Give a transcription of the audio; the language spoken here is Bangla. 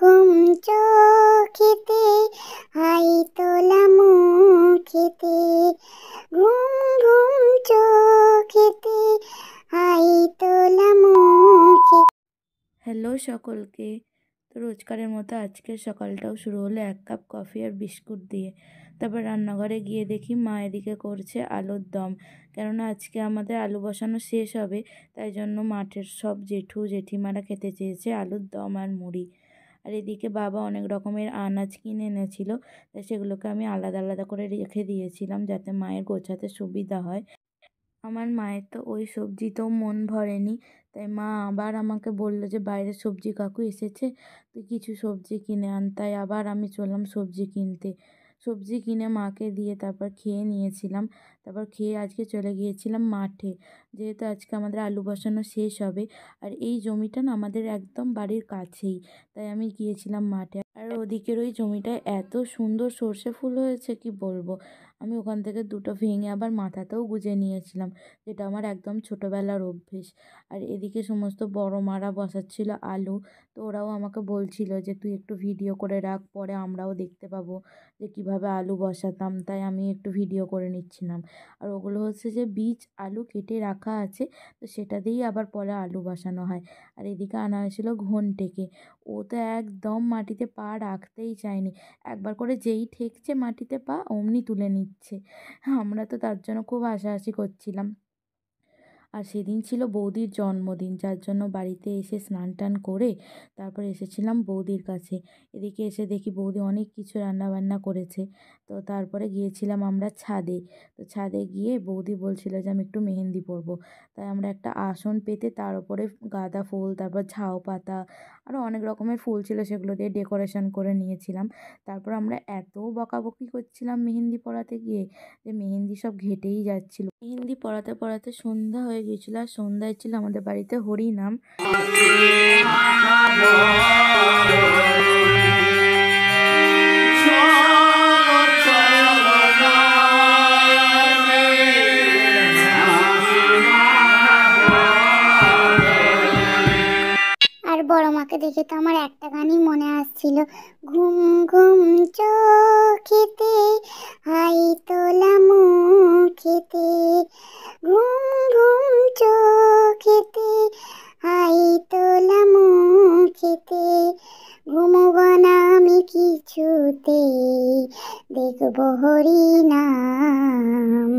ঘুম চোখেতে হাই তোলা মুখেতে ঘুম ঘুম চোখেতে হাই তোলা মুখে হ্যালো সকলকে তো রোজকারের মতো আজকের সকালটাও শুরু হলো এক কাপ কফি আর বিস্কুট দিয়ে তারপর রান্নাঘরে গিয়ে দেখি মা এদিকে করছে আলুর দম কেননা আজকে আমাদের আলু বসানো শেষ হবে তাই জন্য মাঠের সব জেঠু জেঠিমারা খেতে চেয়েছে আলুর দম আর মুড়ি আর এদিকে বাবা অনেক রকমের আনাজ কিনে এনেছিল তাই সেগুলোকে আমি আলাদা আলাদা করে রেখে দিয়েছিলাম যাতে মায়ের গোছাতে সুবিধা হয় আমার মায়ের তো ওই সবজিতেও মন ভরেনি তাই মা আবার আমাকে বললো যে বাইরে সবজি কাকু এসেছে তুই কিছু সবজি কিনে আন তাই আবার আমি চললাম সবজি কিনতে সবজি কিনে মাকে দিয়ে তারপর খেয়ে নিয়েছিলাম তারপর খেয়ে আজকে চলে গিয়েছিলাম মাঠে যেহেতু আজকে আমাদের আলু বসানো শেষ হবে আর এই জমিটা না আমাদের একদম বাড়ির কাছেই তাই আমি গিয়েছিলাম মাঠে আর ওদিকের ওই জমিটায় এত সুন্দর সর্ষে ফুল হয়েছে কি বলবো আমি ওখান থেকে দুটো ভেঙে আবার মাথাতেও গুজে নিয়েছিলাম যেটা আমার একদম ছোটোবেলার অভ্যেস আর এদিকে সমস্ত বড়ো মারা বসাচ্ছিল আলু তো ওরাও আমাকে বলছিল যে তুই একটু ভিডিও করে রাখ পরে আমরাও দেখতে পাবো যে কীভাবে আলু বসাতাম তাই আমি একটু ভিডিও করে নিচ্ছিলাম আর ওগুলো হচ্ছে যে বীজ আলু কেটে রাখা আছে তো সেটা দিয়েই আবার পরে আলু বসানো হয় আর এদিকে আনা হয়েছিল টেকে ও তো একদম মাটিতে পা রাখতেই চায়নি একবার করে যেই ঠেকছে মাটিতে পা অমনি তুলে নিচ্ছে নিচ্ছে হ্যাঁ, আমরা তো তার জন্য খুব হাসাহাসি করছিলাম আর সেদিন ছিল বৌদির জন্মদিন যার জন্য বাড়িতে এসে স্নান টান করে তারপর এসেছিলাম বৌদির কাছে এদিকে এসে দেখি বৌদি অনেক কিছু রান্নাবান্না করেছে তো তারপরে গিয়েছিলাম আমরা ছাদে তো ছাদে গিয়ে বৌদি বলছিল যে আমি একটু মেহেন্দি পরব তাই আমরা একটা আসন পেতে তার উপরে গাঁদা ফুল তারপর ঝাউ পাতা আরও অনেক রকমের ফুল ছিল সেগুলো দিয়ে ডেকোরেশন করে নিয়েছিলাম তারপর আমরা এত বকাবকি করছিলাম মেহেন্দি পড়াতে গিয়ে যে মেহেন্দি সব ঘেটেই যাচ্ছিল মেহেন্দি পড়াতে পড়াতে সন্ধ্যা হয়ে পুজোয় গিয়েছিল আর সন্ধ্যায় ছিল আমাদের বাড়িতে হরিনাম বড় মাকে দেখে তো আমার একটা গানই মনে আসছিল ঘুম ঘুম চোখেতে হাই তোলাম ছুতে দেখব হরি নাম